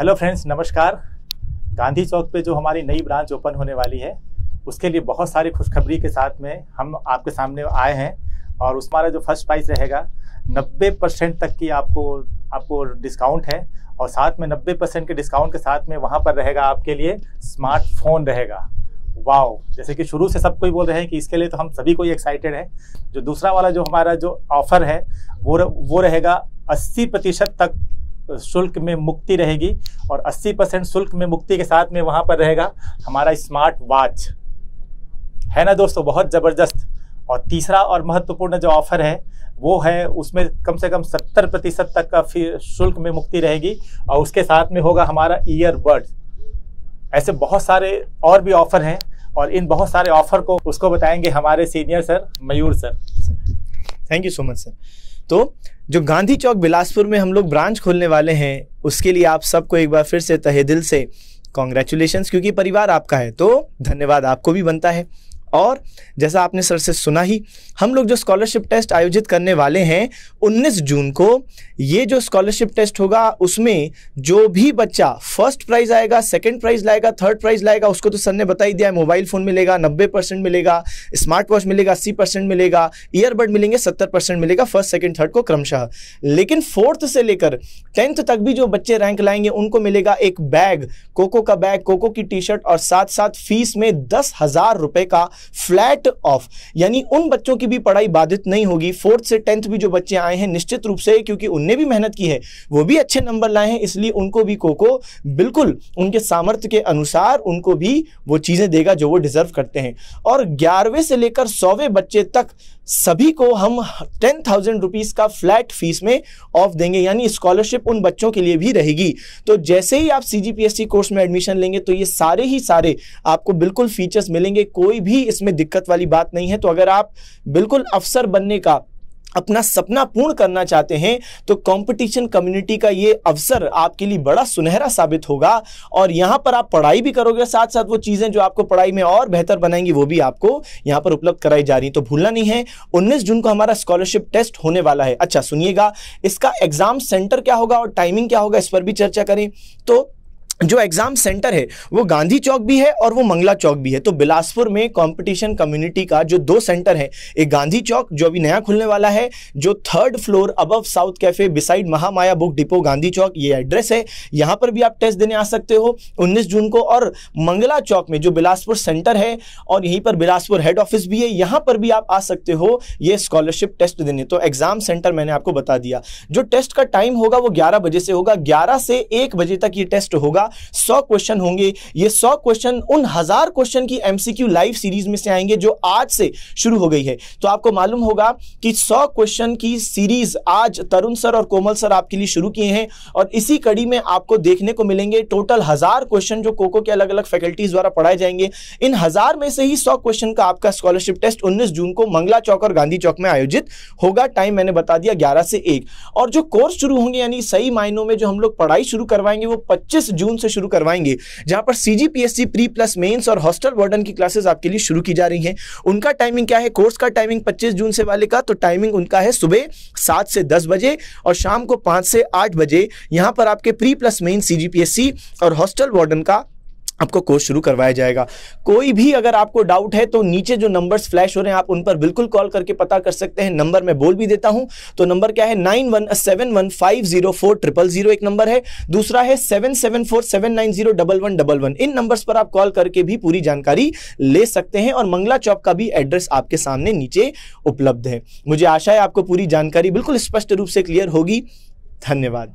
hello friends नमस्कार गांधी चौक पे जो हमारी नई ब्रांच ओपन होने वाली है उसके लिए बहुत सारी खुशखबरी के साथ में हम आपके सामने आए हैं और उस हमारा जो फर्स्ट प्राइस रहेगा 90 परसेंट तक की आपको आपको डिस्काउंट है और साथ में 90 परसेंट के डिस्काउंट के साथ में वहाँ पर रहेगा आपके लिए स्मार्टफोन रहेगा वाओ जैसे कि शुरू से सब कोई बोल रहे हैं कि इसके लिए तो हम सभी को ही एक्साइटेड है जो दूसरा वाला जो हमारा जो ऑफर है वो वो रहेगा अस्सी प्रतिशत तक शुल्क में मुक्ति रहेगी और 80 परसेंट शुल्क में मुक्ति के साथ में वहाँ पर रहेगा हमारा स्मार्ट वॉच है ना दोस्तों बहुत ज़बरदस्त और तीसरा और महत्वपूर्ण जो ऑफर है वो है उसमें कम से कम 70 प्रतिशत तक का फिर शुल्क में मुक्ति रहेगी और उसके साथ में होगा हमारा ईयरबड ऐसे बहुत सारे और भी ऑफर हैं और इन बहुत सारे ऑफर को उसको बताएंगे हमारे senior sir Mayur sir thank you so much sir तो जो गांधी चौक बिलासपुर में हम लोग ब्रांच खोलने वाले हैं उसके लिए आप सबको एक बार फिर से तहे दिल से कॉन्ग्रेचुलेशन क्योंकि परिवार आपका है तो धन्यवाद आपको भी बनता है और जैसा आपने सर से सुना ही हम लोग जो स्कॉलरशिप टेस्ट आयोजित करने वाले हैं 19 जून को ये जो स्कॉलरशिप टेस्ट होगा उसमें जो भी बच्चा फर्स्ट प्राइज आएगा सेकंड प्राइज लाएगा थर्ड प्राइज लाएगा उसको तो सर ने बताई दिया है मोबाइल फ़ोन मिलेगा नब्बे परसेंट मिलेगा स्मार्ट वॉच मिलेगा अस्सी परसेंट मिलेगा ईयरबड मिलेंगे सत्तर परसेंट मिलेगा फर्स्ट सेकेंड थर्ड को क्रमशः लेकिन फोर्थ से लेकर टेंथ तक भी जो बच्चे रैंक लाएंगे उनको मिलेगा एक बैग कोको का बैग कोको की टी शर्ट और साथ साथ फीस में दस हज़ार का फ्लैट ऑफ यानी उन बच्चों की भी पढ़ाई बाधित नहीं होगी फोर्थ से टेंथ भी जो बच्चे आए हैं निश्चित रूप से क्योंकि उनने भी मेहनत की है वो भी अच्छे नंबर लाए हैं इसलिए उनको भी कोको बिल्कुल उनके सामर्थ्य के अनुसार उनको भी वो चीज़ें देगा जो वो डिज़र्व करते हैं और ग्यारहवें से लेकर सौवें बच्चे तक सभी को हम टेन थाउजेंड रुपीज का फ्लैट फीस में ऑफ देंगे यानी स्कॉलरशिप उन बच्चों के लिए भी रहेगी तो जैसे ही आप सी कोर्स में एडमिशन लेंगे तो ये सारे ही सारे आपको बिल्कुल फीचर्स मिलेंगे कोई भी इसमें दिक्कत वाली बात नहीं है तो अगर आप बिल्कुल अफसर बनने का अपना सपना पूर्ण करना चाहते हैं तो कंपटीशन कम्युनिटी का ये अवसर आपके लिए बड़ा सुनहरा साबित होगा और यहाँ पर आप पढ़ाई भी करोगे साथ साथ वो चीज़ें जो आपको पढ़ाई में और बेहतर बनाएंगी वो भी आपको यहाँ पर उपलब्ध कराई जा रही तो भूलना नहीं है 19 जून को हमारा स्कॉलरशिप टेस्ट होने वाला है अच्छा सुनिएगा इसका एग्जाम सेंटर क्या होगा और टाइमिंग क्या होगा इस पर भी चर्चा करें तो जो एग्ज़ाम सेंटर है वो गांधी चौक भी है और वो मंगला चौक भी है तो बिलासपुर में कंपटीशन कम्युनिटी का जो दो सेंटर है एक गांधी चौक जो अभी नया खुलने वाला है जो third floor above south cafe beside Mahamaya book depot Gandhi Chowk ये एड्रेस है यहाँ पर भी आप टेस्ट देने आ सकते हो उन्नीस जून को और मंगला चौक में जो बिलासपुर सेंटर है और यहीं पर बिलासपुर हेड ऑफिस भी है यहाँ पर भी आप आ सकते हो ये स्कॉलरशिप टेस्ट देने तो एग्ज़ाम सेंटर मैंने आपको बता दिया जो टेस्ट का टाइम होगा वो ग्यारह बजे से होगा ग्यारह से एक बजे तक ये टेस्ट होगा का सौ क्वेश्चन होंगे ये सौ क्वेश्चन उन हजार क्वेश्चन की एमसीक्यू लाइव सीरीज में से आएंगे जो आज से शुरू हो गई है तो आपको मालूम होगा कि सौ क्वेश्चन की सीरीज आज तरुण सर और कोमल सर आपके लिए शुरू किए हैं और इसी कड़ी में आपको देखने को मिलेंगे टोटल हजार क्वेश्चन जो कोको के अलग अलग फैकल्टीज द्वारा पढ़ाए जाएंगे इन हजार में से ही सौ क्वेश्चन का आपका स्कॉलरशिप टेस्ट उन्नीस जून को मंगला चौक और गांधी चौक में आयोजित होगा टाइम मैंने बता दिया ग्यारह से एक और जो कोर्स शुरू होंगे यानी सही मायनों में जो हम लोग पढ़ाई शुरू करवाएंगे वो 25 जून से शुरू करवाएंगे जहां पर सीजीपीएससी प्री प्लस मेन्स और हॉस्टल वार्डन की क्लासेस आपके लिए शुरू की जा रही हैं उनका टाइमिंग क्या है कोर्स का टाइमिंग पच्चीस जून से वाले का तो टाइमिंग उनका है सुबह सात से दस बजे और शाम को पाँच से आठ बजे यहाँ पर आपके प्री प्लस मेन सी और हॉस्टल वार्डन का आपको कोर्स शुरू करवाया जाएगा कोई भी अगर आपको डाउट है तो नीचे जो नंबर्स फ्लैश हो रहे हैं आप उन पर बिल्कुल कॉल करके पता कर सकते हैं नंबर मैं बोल भी देता हूं तो नंबर क्या है nine one seven one five zero four triple zero एक नंबर है दूसरा है seven seven four seven nine zero double one double one इन नंबर्स पर आप कॉल करके भी पूरी जानकारी ले सकते हैं और मंगला चौक का भी एड्रेस आपके सामने नीचे उपलब्ध है मुझे आशा है आपको पूरी जानकारी बिल्कुल स्पष्ट रूप से क्लियर होगी धन्यवाद